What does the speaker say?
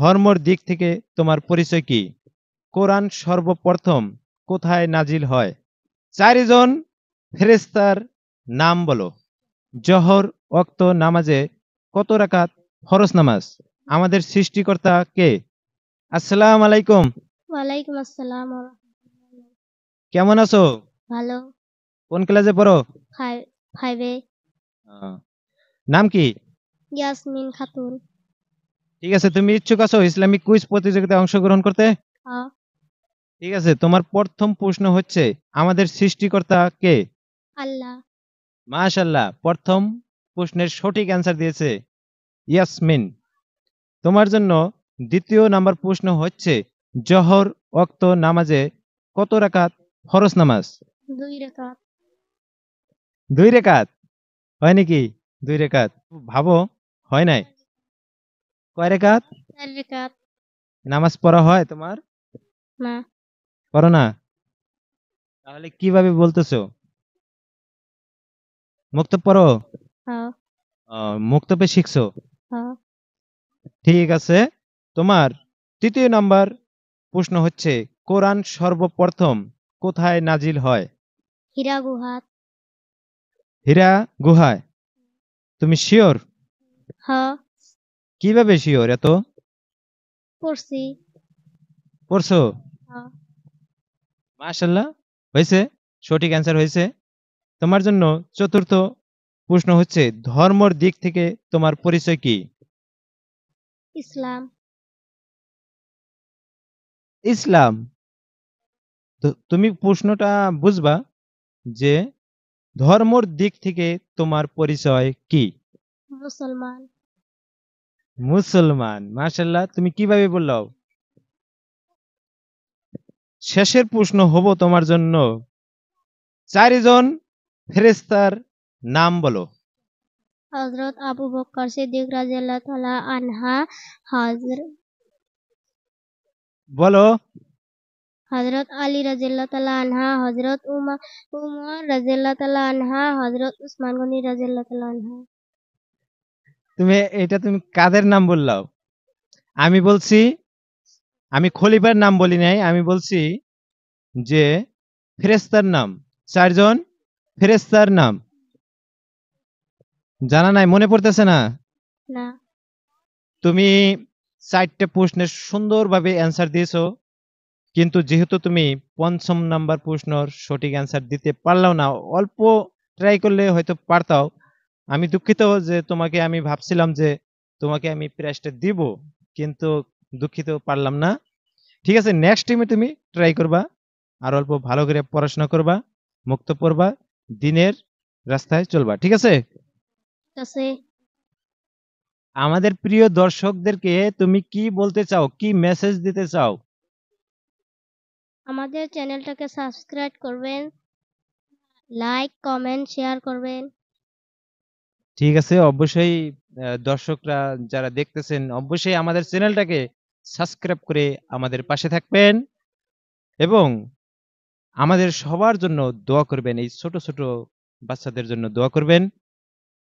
ধর্মর দিক থেকে তোমার পরিচয় কি কোরআন সর্বপ্রথম কোথায় নাজিল হয় চারিজন ফেরেস্তার নাম বলো জহর অক্ত নামাজে কত রাকাত ফরস নামাজ আমাদের সৃষ্টিকর্তা কে আসসালাম আলাইকুম ওয়ালাইকুম আসসালাম কেমন আছো ভালো কোন ক্লাসে পড়ো ফাইভে নাম কি ইয়াসমিন খাতুন ঠিক আছে তুমি ইচ্ছুক আছো ইসলামিক কুইজ প্রতিযোগিতায় অংশগ্রহণ করতে হ্যাঁ। ঠিক আছে তোমার প্রথম প্রশ্ন হচ্ছে আমাদের সৃষ্টিকর্তা কে আল্লাহ মাশাল্লাহ প্রথম প্রশ্নের সঠিক অ্যান্সার দিয়েছে ইয়াসমিন তোমার জন্য দ্বিতীয় নাম্বার প্রশ্ন হচ্ছে জহর ওয়াক্ত নামাজে কত রাকাত ফরজ নামাজ দুই রাকাত দুই রেখাত হয় নাকি দুই রেখাত ভাবো হয় নাই কয় রেখাত নামাজ পড়া হয় তোমার না পড়ো না তাহলে কিভাবে বলতেছো মুক্তব পড়ো হ্যাঁ। মুক্তবে শিখছো হ্যাঁ। ঠিক আছে তোমার তৃতীয় নাম্বার প্রশ্ন হচ্ছে কোরআন সর্বপ্রথম কোথায় নাজিল হয় হীরা গুহা হীরা গুহায় তুমি শিওর হ্যাঁ কিভাবে শিওর এত পড়ছি পড়ছো হ্যাঁ। মাশাল্লাহ হয়েছে সঠিক অ্যান্সার হয়েছে তোমার জন্য চতুর্থ প্রশ্ন হচ্ছে ধর্মর দিক থেকে তোমার পরিচয় কি ইসলাম ইসলাম তুমি প্রশ্নটা বুঝবা যে ধর্মর দিক থেকে তোমার পরিচয় কি মুসলমান মুসলমান মাসাল্লাহ তুমি কিভাবে বলল শেষের প্রশ্ন হব তোমার জন্য চারিজন ফেরেস্তার নাম বলো হজরত আবু বকর সিদ্দিক রাজিয়াল্লাহ তাআলা আনহা হজর বলো হজরত আলী রাজিয়াল্লাহ তাআলা আনহা হজরত উমা উমর রাজিয়াল্লাহ তাআলা আনহা হজরত উসমান গনি রাজিয়াল্লাহ তাআলা আনহা তুমি এটা তুমি কাদের নাম বললাও আমি বলছি আমি খলিফার নাম বলি নাই আমি বলছি যে ফেরেস্তার নাম চারজন ফেরেস্তার নাম জানা নাই মনে পড়তেছে না তুমি চারটে প্রশ্নের সুন্দরভাবে অ্যান্সার দিয়েছো কিন্তু যেহেতু তুমি পঞ্চম নাম্বার প্রশ্নর সঠিক অ্যান্সার দিতে পারলাও না অল্প ট্রাই করলে হয়তো পারতাও আমি দুঃখিত যে তোমাকে আমি ভাবছিলাম যে তোমাকে আমি প্রাইজটা দিব কিন্তু দুঃখিত পারলাম না ঠিক আছে নেক্সট টাইমে তুমি ট্রাই করবা আর অল্প ভালো করে পড়াশোনা করবা মুক্ত পড়বা দিনের রাস্তায় চলবা ঠিক আছে আমাদের প্রিয় দর্শকদেরকে তুমি কি বলতে চাও কি মেসেজ দিতে চাও আমাদের চ্যানেলটাকে সাবস্ক্রাইব করবেন লাইক কমেন্ট শেয়ার করবেন ঠিক আছে অবশ্যই আহ, দর্শকরা যারা দেখতেছেন অবশ্যই আমাদের চ্যানেলটাকে সাবস্ক্রাইব করে আমাদের পাশে থাকবেন এবং আমাদের সবার জন্য দোয়া করবেন এই ছোট ছোট বাচ্চাদের জন্য দোয়া করবেন